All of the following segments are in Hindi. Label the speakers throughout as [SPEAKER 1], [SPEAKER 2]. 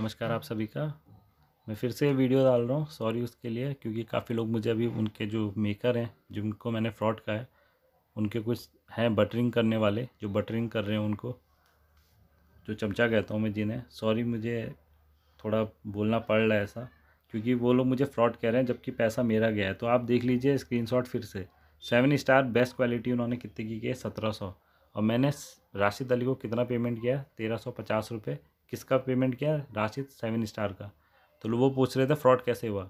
[SPEAKER 1] नमस्कार आप सभी का मैं फिर से वीडियो डाल रहा हूँ सॉरी उसके लिए क्योंकि काफ़ी लोग मुझे अभी उनके जो मेकर हैं जिनको मैंने फ्रॉड कहा है उनके कुछ हैं बटरिंग करने वाले जो बटरिंग कर रहे हैं उनको जो चमचा कहता हूँ मैं जिन्हें सॉरी मुझे थोड़ा बोलना पड़ रहा है ऐसा क्योंकि वो लोग मुझे फ्रॉड कह रहे हैं जबकि पैसा मेरा गया है तो आप देख लीजिए स्क्रीन फिर से सेवन स्टार बेस्ट क्वालिटी उन्होंने कितने की है सत्रह सौ और मैंने राशिद अली को कितना पेमेंट किया तेरह सौ पचास रुपये किसका पेमेंट किया राशिद सेवन स्टार का तो वो पूछ रहे थे फ्रॉड कैसे हुआ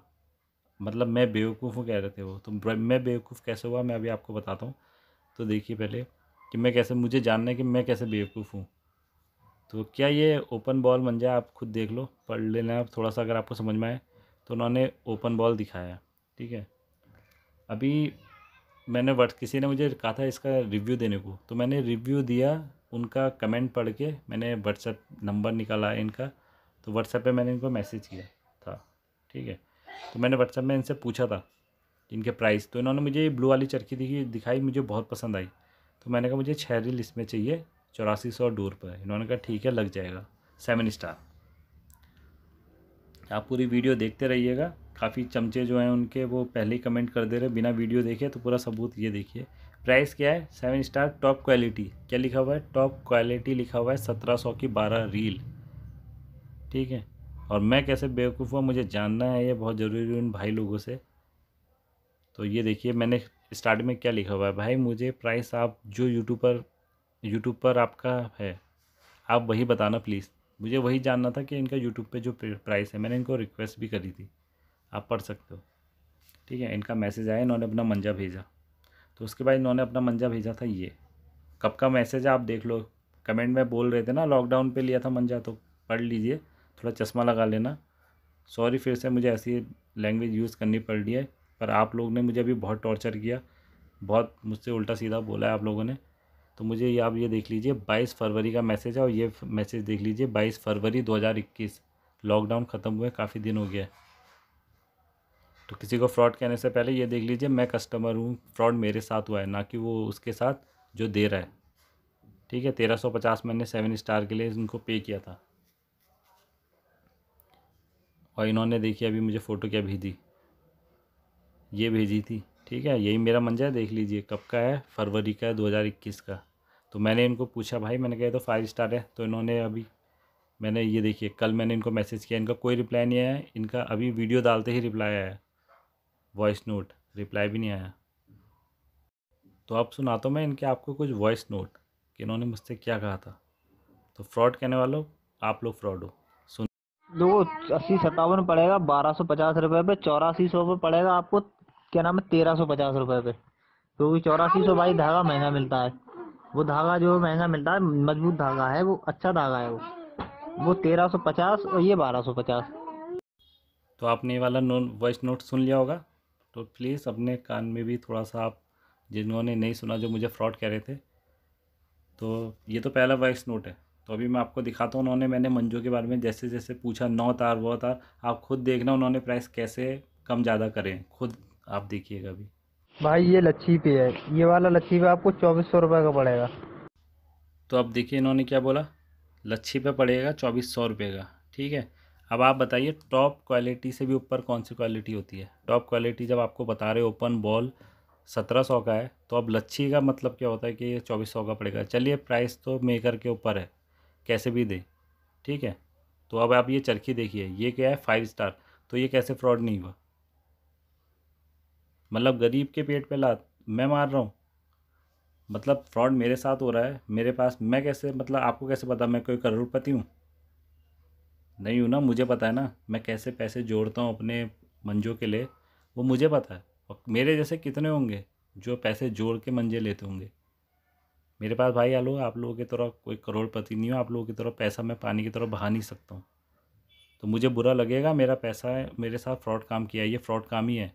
[SPEAKER 1] मतलब मैं बेवकूफ़ हूँ कह रहे थे वो तो मैं बेवकूफ़ कैसे हुआ मैं अभी आपको बताता हूँ तो देखिए पहले कि मैं कैसे मुझे जानना है कि मैं कैसे बेवकूफ़ हूँ तो क्या ये ओपन बॉल मन जाए आप खुद देख लो पढ़ लेना आप थोड़ा सा अगर आपको समझ में आए तो उन्होंने ओपन बॉल दिखाया ठीक है अभी मैंने वट किसी ने मुझे कहा था इसका रिव्यू देने को तो मैंने रिव्यू दिया उनका कमेंट पढ़ के मैंने व्हाट्सएप नंबर निकाला इनका तो व्हाट्सएप पे मैंने इनको मैसेज किया था ठीक है तो मैंने व्हाट्सएप में इनसे पूछा था इनके प्राइस तो इन्होंने मुझे ये ब्लू वाली चरखी दिखी दिखाई मुझे बहुत पसंद आई तो मैंने कहा मुझे छः रील इसमें चाहिए चौरासी सौ डोर पर इन्होंने कहा ठीक है लग जाएगा सेवन स्टार आप पूरी वीडियो देखते रहिएगा काफ़ी चमचे जो हैं उनके वो पहले ही कमेंट कर दे रहे बिना वीडियो देखे तो पूरा सबूत ये देखिए प्राइस क्या है सेवन स्टार टॉप क्वालिटी क्या लिखा हुआ है टॉप क्वालिटी लिखा हुआ है सत्रह सौ की बारह रील ठीक है और मैं कैसे बेवकूफ़ हुआ मुझे जानना है ये बहुत ज़रूरी है उन भाई लोगों से तो ये देखिए मैंने स्टार्ट में क्या लिखा हुआ है भाई मुझे प्राइस आप जो यूट्यूब पर यूट्यूब पर आपका है आप वही बताना प्लीज़ मुझे वही जानना था कि इनका यूट्यूब पर जो प्राइस है मैंने इनको रिक्वेस्ट भी करी थी आप पढ़ सकते हो ठीक है इनका मैसेज आया इन्होंने अपना मंजा भेजा तो उसके बाद इन्होंने अपना मंजा भेजा था ये कब का मैसेज आप देख लो कमेंट में बोल रहे थे ना लॉकडाउन पे लिया था मंजा तो पढ़ लीजिए थोड़ा चश्मा लगा लेना सॉरी फिर से मुझे ऐसी लैंग्वेज यूज़ करनी पड़ रही है पर आप लोग ने मुझे अभी बहुत टॉर्चर किया बहुत मुझसे उल्टा सीधा बोला है आप लोगों ने तो मुझे ये आप ये देख लीजिए बाईस फरवरी का मैसेज है और ये मैसेज देख लीजिए बाईस फरवरी दो लॉकडाउन ख़त्म हुए काफ़ी दिन हो गया है तो किसी को फ्रॉड कहने से पहले ये देख लीजिए मैं कस्टमर हूँ फ्रॉड मेरे साथ हुआ है ना कि वो उसके साथ जो दे रहा है ठीक है तेरह सौ पचास मैंने सेवन स्टार के लिए इनको पे किया था और इन्होंने देखिए अभी मुझे फ़ोटो क्या भेजी ये भेजी थी ठीक है यही मेरा मंजा है देख लीजिए कब का है फरवरी का है दो हज़ार इक्कीस का तो मैंने इनको पूछा भाई मैंने कहा तो फाइव स्टार है तो इन्होंने अभी मैंने ये देखिए कल मैंने इनको मैसेज किया इनका कोई रिप्लाई नहीं आया इनका अभी वीडियो डालते ही रिप्लाई आया वॉइस नोट रिप्लाई भी नहीं आया तो आप सुना तो मैं इनके आपको कुछ वॉइस नोट कि इन्होंने मुझसे क्या कहा था तो फ्रॉड कहने वालों आप लोग फ्रॉड हो सुन दो अस्सी सत्तावन पड़ेगा बारह सौ पचास रुपये पे चौरासी सौ पे पड़ेगा आपको क्या नाम है तेरह सौ पचास रुपये पे क्योंकि तो चौरासी सौ भाई धागा महंगा मिलता है वो धागा जो महंगा मिलता है मजबूत धागा है वो अच्छा धागा है वो वो तेरह सौ पचास और ये बारह सौ पचास तो आपने ये वाला नोन वॉइस नोट सुन लिया होगा तो प्लीज़ अपने कान में भी थोड़ा सा आप जिन्होंने नहीं सुना जो मुझे फ्रॉड कह रहे थे तो ये तो पहला वॉइस नोट है तो अभी मैं आपको दिखाता हूँ उन्होंने मैंने मंजू के बारे में जैसे जैसे पूछा नौ तार वो तार आप खुद देखना उन्होंने प्राइस कैसे कम ज़्यादा करें खुद आप देखिएगा अभी भाई ये लच्छी पे है ये वाला लच्छी पे आपको चौबीस सौ रुपये का पड़ेगा तो आप देखिए इन्होंने क्या बोला लच्छी पे पड़ेगा चौबीस सौ रुपये का ठीक है अब आप बताइए टॉप क्वालिटी से भी ऊपर कौन सी क्वालिटी होती है टॉप क्वालिटी जब आपको बता रहे ओपन बॉल सत्रह सौ का है तो अब लच्छी का मतलब क्या होता है कि ये चौबीस सौ का पड़ेगा चलिए प्राइस तो मेकर के ऊपर है कैसे भी दें ठीक है तो अब आप ये चरखी देखिए ये क्या है फाइव स्टार तो ये कैसे फ्रॉड नहीं हुआ मतलब गरीब के पेट पे लात मैं मार रहा हूँ मतलब फ्रॉड मेरे साथ हो रहा है मेरे पास मैं कैसे मतलब आपको कैसे पता मैं कोई करोड़पति हूँ नहीं हूँ ना मुझे पता है ना मैं कैसे पैसे जोड़ता हूँ अपने मंजों के लिए वो मुझे पता है और मेरे जैसे कितने होंगे जो पैसे जोड़ के मंजे लेते होंगे मेरे पास भाई आलो आप लोगों की तरह कोई करोड़पति नहीं हो आप लोगों की तरह पैसा मैं पानी की तरह बहा नहीं सकता हूँ तो मुझे बुरा लगेगा मेरा पैसा है मेरे साथ फ्रॉड काम किया ये फ्रॉड काम ही है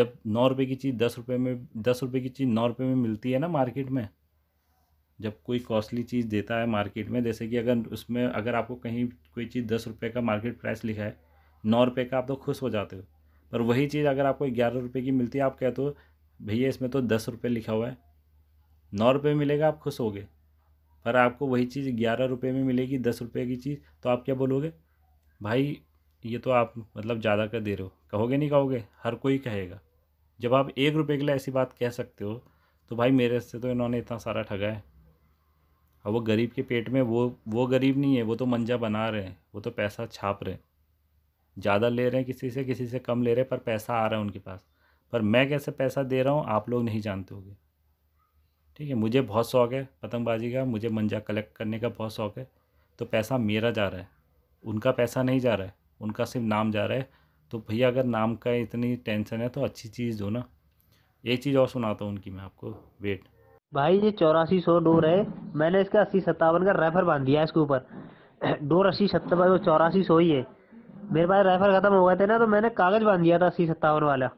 [SPEAKER 1] जब नौ रुपये की चीज़ दस रुपये में दस रुपये की चीज़ नौ रुपये में मिलती है ना मार्केट में जब कोई कॉस्टली चीज़ देता है मार्केट में जैसे कि अगर उसमें अगर आपको कहीं कोई चीज़ दस रुपये का मार्केट प्राइस लिखा है नौ रुपये का आप तो खुश हो जाते हो पर वही चीज़ अगर आपको ग्यारह रुपये की मिलती है आप कहते हो भैया इसमें तो दस रुपये लिखा हुआ है नौ रुपये मिलेगा आप खुश होगे पर आपको वही चीज़ ग्यारह रुपये में मिलेगी दस रुपये की चीज़ तो आप क्या बोलोगे भाई ये तो आप मतलब ज़्यादा कर दे रहे हो कहोगे नहीं कहोगे हर कोई कहेगा जब आप एक रुपये के लिए ऐसी बात कह सकते हो तो भाई मेरे से तो इन्होंने इतना सारा ठगा है अब वो गरीब के पेट में वो वो गरीब नहीं है वो तो मंजा बना रहे हैं वो तो पैसा छाप रहे हैं ज़्यादा ले रहे हैं किसी से किसी से कम ले रहे हैं पर पैसा आ रहा है उनके पास पर मैं कैसे पैसा दे रहा हूँ आप लोग नहीं जानते होगे ठीक है मुझे बहुत शौक़ है पतंगबाजी का मुझे मंजा कलेक्ट करने का बहुत शौक़ है तो पैसा मेरा जा रहा है उनका पैसा नहीं जा रहा है उनका सिर्फ नाम जा रहा है तो भैया अगर नाम का इतनी टेंशन है तो अच्छी चीज़ दो ना एक चीज़ और सुनाता हूँ उनकी मैं आपको वेट भाई ये चौरासी सौ डोर है मैंने इसका अस्सी सत्तावन का रेफर बांध दिया इसके ऊपर डोर अस्सी सत्तावन चौरासी सौ ही है मेरे पास रेफर खत्म हो गए थे ना तो मैंने कागज बांध दिया था अस्सी सत्तावन वाला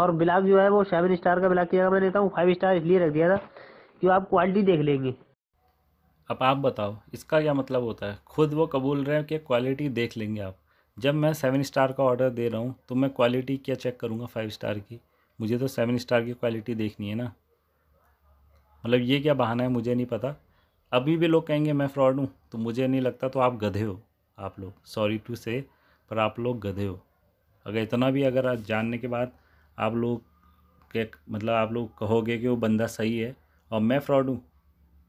[SPEAKER 1] और ब्लाक जो है वो सेवन स्टार का ब्लाक किया मैंने कहा फाइव स्टार इसलिए रख दिया था कि आप क्वालिटी देख लेंगे अब आप बताओ इसका क्या मतलब होता है खुद वो कबूल रहे हैं कि क्वालिटी देख लेंगे आप जब मैं सेवन स्टार का ऑर्डर दे रहा हूँ तो मैं क्वालिटी क्या चेक करूँगा फाइव स्टार की मुझे तो सेवन स्टार की क्वालिटी देखनी है ना मतलब ये क्या बहाना है मुझे नहीं पता अभी भी लोग कहेंगे मैं फ्रॉड हूँ तो मुझे नहीं लगता तो आप गधे हो आप लोग सॉरी टू से पर आप लोग गधे हो अगर इतना भी अगर आज जानने के बाद आप लोग के मतलब आप लोग कहोगे कि वो बंदा सही है और मैं फ्रॉड हूँ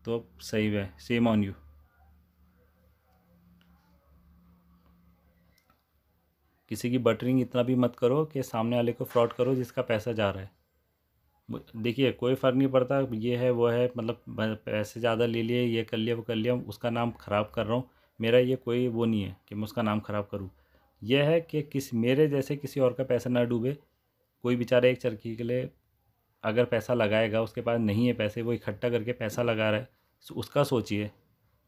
[SPEAKER 1] तो सही है सेम ऑन यू किसी की बटरिंग इतना भी मत करो कि सामने वाले को फ्रॉड करो जिसका पैसा जा रहा है देखिए कोई फ़र्क नहीं पड़ता ये है वो है मतलब पैसे ज़्यादा ले लिए ये कर लिया वो कर लिया उसका नाम ख़राब कर रहा हूँ मेरा ये कोई वो नहीं है कि मैं उसका नाम ख़राब करूँ यह है कि किस मेरे जैसे किसी और का पैसा ना डूबे कोई बेचारा एक चरखी के लिए अगर पैसा लगाएगा उसके पास नहीं है पैसे वो इकट्ठा करके पैसा लगा रहा है तो उसका सोचिए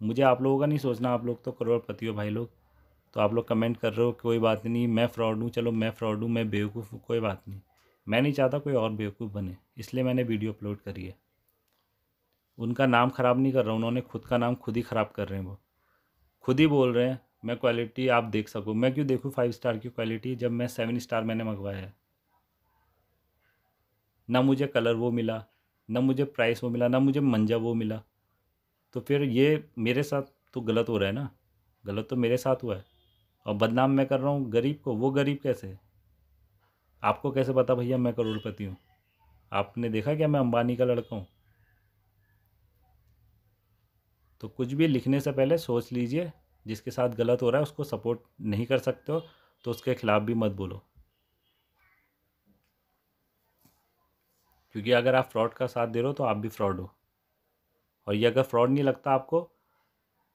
[SPEAKER 1] मुझे आप लोगों का नहीं सोचना आप लोग तो करोड़पति हो भाई लोग तो आप लोग कमेंट कर रहे हो कोई बात नहीं मैं फ़्रॉड हूँ चलो मैं फ़्रॉड हूँ मैं बेवकूफ़ हूँ कोई बात नहीं मैं नहीं चाहता कोई और बेवकूफ़ बने इसलिए मैंने वीडियो अपलोड करी है उनका नाम ख़राब नहीं कर रहा उन्होंने खुद का नाम खुद ही ख़राब कर रहे हैं वो खुद ही बोल रहे हैं मैं क्वालिटी आप देख सकूँ मैं क्यों देखूँ फाइव स्टार की क्वालिटी जब मैं सेवन स्टार मैंने मंगवाया है ना मुझे कलर वो मिला ना मुझे प्राइस वो मिला ना मुझे मंजा वो मिला तो फिर ये मेरे साथ तो गलत हो रहा है ना गलत तो मेरे साथ हुआ है और बदनाम मैं कर रहा हूँ गरीब को वो गरीब कैसे आपको कैसे पता भैया मैं करोड़पति हूँ आपने देखा क्या मैं अंबानी का लड़का हूँ तो कुछ भी लिखने से पहले सोच लीजिए जिसके साथ गलत हो रहा है उसको सपोर्ट नहीं कर सकते हो तो उसके ख़िलाफ़ भी मत बोलो क्योंकि अगर आप फ्रॉड का साथ दे रहे हो तो आप भी फ्रॉड हो और ये अगर फ्रॉड नहीं लगता आपको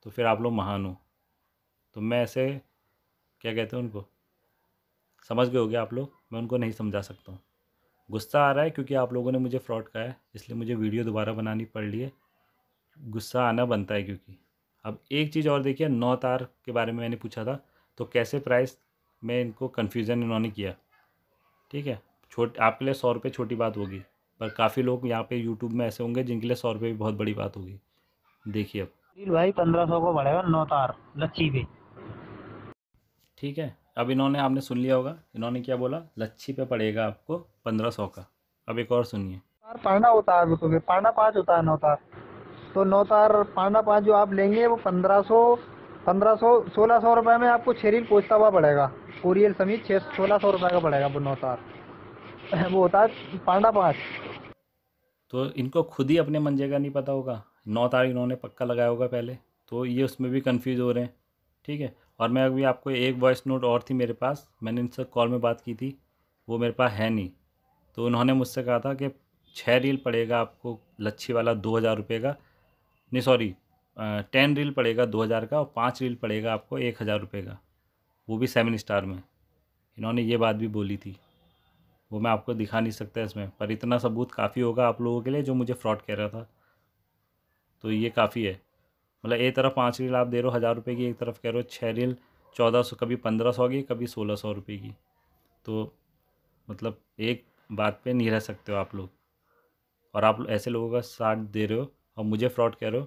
[SPEAKER 1] तो फिर आप लोग महान हो तो मैं ऐसे क्या कहते हैं उनको समझ गए हो गया आप लोग मैं उनको नहीं समझा सकता हूँ गुस्सा आ रहा है क्योंकि आप लोगों ने मुझे फ्रॉड कहा है इसलिए मुझे वीडियो दोबारा बनानी पड़ रही है गुस्सा आना बनता है क्योंकि अब एक चीज़ और देखिए नौ तार के बारे में मैंने पूछा था तो कैसे प्राइस में इनको कन्फ्यूज़न इन्होंने किया ठीक है छोट आपके लिए सौ रुपये छोटी बात होगी पर काफ़ी लोग यहाँ पे यूट्यूब में ऐसे होंगे जिनके लिए सौ रुपये भी बहुत बड़ी बात होगी देखिए अब भाई पंद्रह सौ को बढ़ेगा नौ तार लच्ची भी ठीक है अब इन्होंने आपने सुन लिया होगा इन्होंने क्या बोला लच्छी पे पड़ेगा आपको पंद्रह सौ का अब एक और सुनिए तार होता है रुकोगे पाना पाँच होता है नौतार तो नौ तार पाना पाँच जो आप लेंगे वो पंद्रह सौ पंद्रह सौ सोलह सौ रुपये में आपको छेरील पोचता हुआ पड़ेगा कुरियल समीत छः सोलह सौ रुपये का पड़ेगा वो नौतार वो होता है पांडा पाँच तो इनको खुद ही अपने मंजे का नहीं पता होगा नौ तार इन्होंने पक्का लगाया होगा पहले तो ये उसमें भी कन्फ्यूज़ हो रहे हैं ठीक है और मैं अभी आपको एक वॉइस नोट और थी मेरे पास मैंने इनसे कॉल में बात की थी वो मेरे पास है नहीं तो उन्होंने मुझसे कहा था कि छः रील पड़ेगा आपको लच्छी वाला दो हज़ार रुपये का नहीं सॉरी टेन रील पड़ेगा दो हज़ार का और पाँच रील पड़ेगा आपको एक हज़ार रुपये का वो भी सेवन स्टार में इन्होंने ये बात भी बोली थी वो मैं आपको दिखा नहीं सकता इसमें पर इतना सबूत काफ़ी होगा आप लोगों के लिए जो मुझे फ्रॉड कह रहा था तो ये काफ़ी है मतलब एक तरफ पाँच रील आप दे रहे हो हज़ार रुपये की एक तरफ कह रहे हो छः रील चौदह सौ कभी पंद्रह सौ की कभी सोलह सौ रुपये की तो मतलब एक बात पे नहीं रह सकते हो आप लोग और आप ऐसे लोगों का साथ दे रहे हो और मुझे फ्रॉड कह रहे हो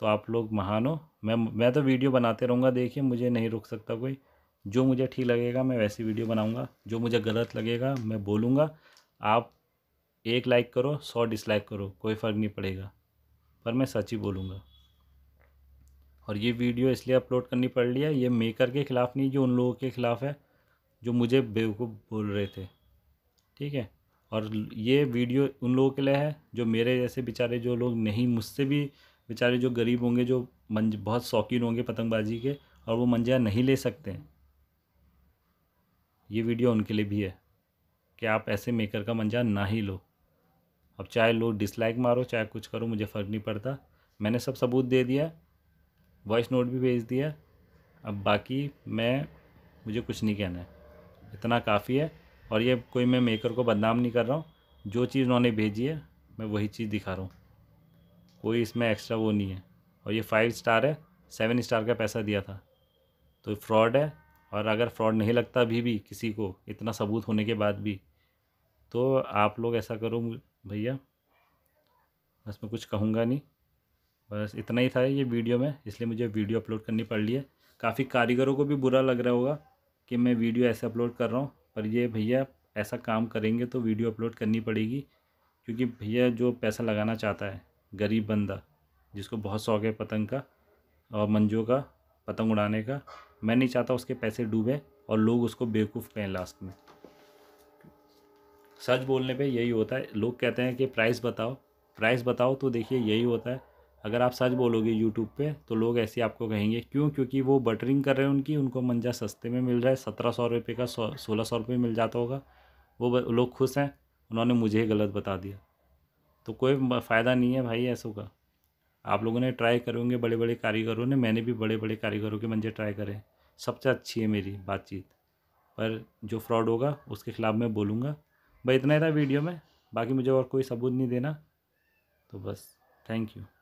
[SPEAKER 1] तो आप लोग महान हो मैं मैं तो वीडियो बनाते रहूँगा देखिए मुझे नहीं रुक सकता कोई जो मुझे ठीक लगेगा मैं वैसी वीडियो बनाऊँगा जो मुझे गलत लगेगा मैं बोलूँगा आप एक लाइक करो सौ डिसलाइक करो कोई फ़र्क नहीं पड़ेगा पर मैं सच ही बोलूँगा और ये वीडियो इसलिए अपलोड करनी पड़ रही है ये मेकर के ख़िलाफ़ नहीं जो उन लोगों के ख़िलाफ़ है जो मुझे बेवकूफ़ बोल रहे थे ठीक है और ये वीडियो उन लोगों के लिए है जो मेरे जैसे बेचारे जो लोग नहीं मुझसे भी बेचारे जो गरीब होंगे जो मंज बहुत शौकीन होंगे पतंगबाजी के और वो मंजा नहीं ले सकते ये वीडियो उनके लिए भी है कि आप ऐसे मेकर का मंजा ना ही लो अब चाहे लोग डिसलाइक मारो चाहे कुछ करो मुझे फ़र्क नहीं पड़ता मैंने सब सबूत दे दिया वॉइस नोट भी भेज दिया अब बाकी मैं मुझे कुछ नहीं कहना है इतना काफ़ी है और ये कोई मैं मेकर को बदनाम नहीं कर रहा हूँ जो चीज़ उन्होंने भेजी है मैं वही चीज़ दिखा रहा हूँ कोई इसमें एक्स्ट्रा वो नहीं है और ये फाइव स्टार है सेवन स्टार का पैसा दिया था तो फ्रॉड है और अगर फ्रॉड नहीं लगता अभी भी किसी को इतना सबूत होने के बाद भी तो आप लोग ऐसा करो भैया बस मैं कुछ कहूँगा नहीं बस इतना ही था ये वीडियो में इसलिए मुझे वीडियो अपलोड करनी पड़ रही है काफ़ी कारीगरों को भी बुरा लग रहा होगा कि मैं वीडियो ऐसे अपलोड कर रहा हूँ पर ये भैया ऐसा काम करेंगे तो वीडियो अपलोड करनी पड़ेगी क्योंकि भैया जो पैसा लगाना चाहता है गरीब बंदा जिसको बहुत शौक है पतंग का और मंजू का पतंग उड़ाने का मैं नहीं चाहता उसके पैसे डूबे और लोग उसको बेवकूफ़ कहें लास्ट में सच बोलने पे यही होता है लोग कहते हैं कि प्राइस बताओ प्राइस बताओ तो देखिए यही होता है अगर आप सच बोलोगे यूट्यूब पे तो लोग ऐसे आपको कहेंगे क्यों क्योंकि वो बटरिंग कर रहे हैं उनकी उनको मंजा सस्ते में मिल रहा है सत्रह सौ रुपये का सौ सोलह सौ रुपये मिल जाता होगा वो लोग खुश हैं उन्होंने मुझे गलत बता दिया तो कोई फ़ायदा नहीं है भाई ऐसों का आप लोगों ने ट्राई करेंगे बड़े बड़े कारीगरों ने मैंने भी बड़े बड़े कारीगरों के मंजे ट्राई करे सबसे अच्छी है मेरी बातचीत पर जो फ्रॉड होगा उसके ख़िलाफ़ मैं बोलूँगा भाई इतना ही था वीडियो में बाकी मुझे और कोई सबूत नहीं देना तो बस थैंक यू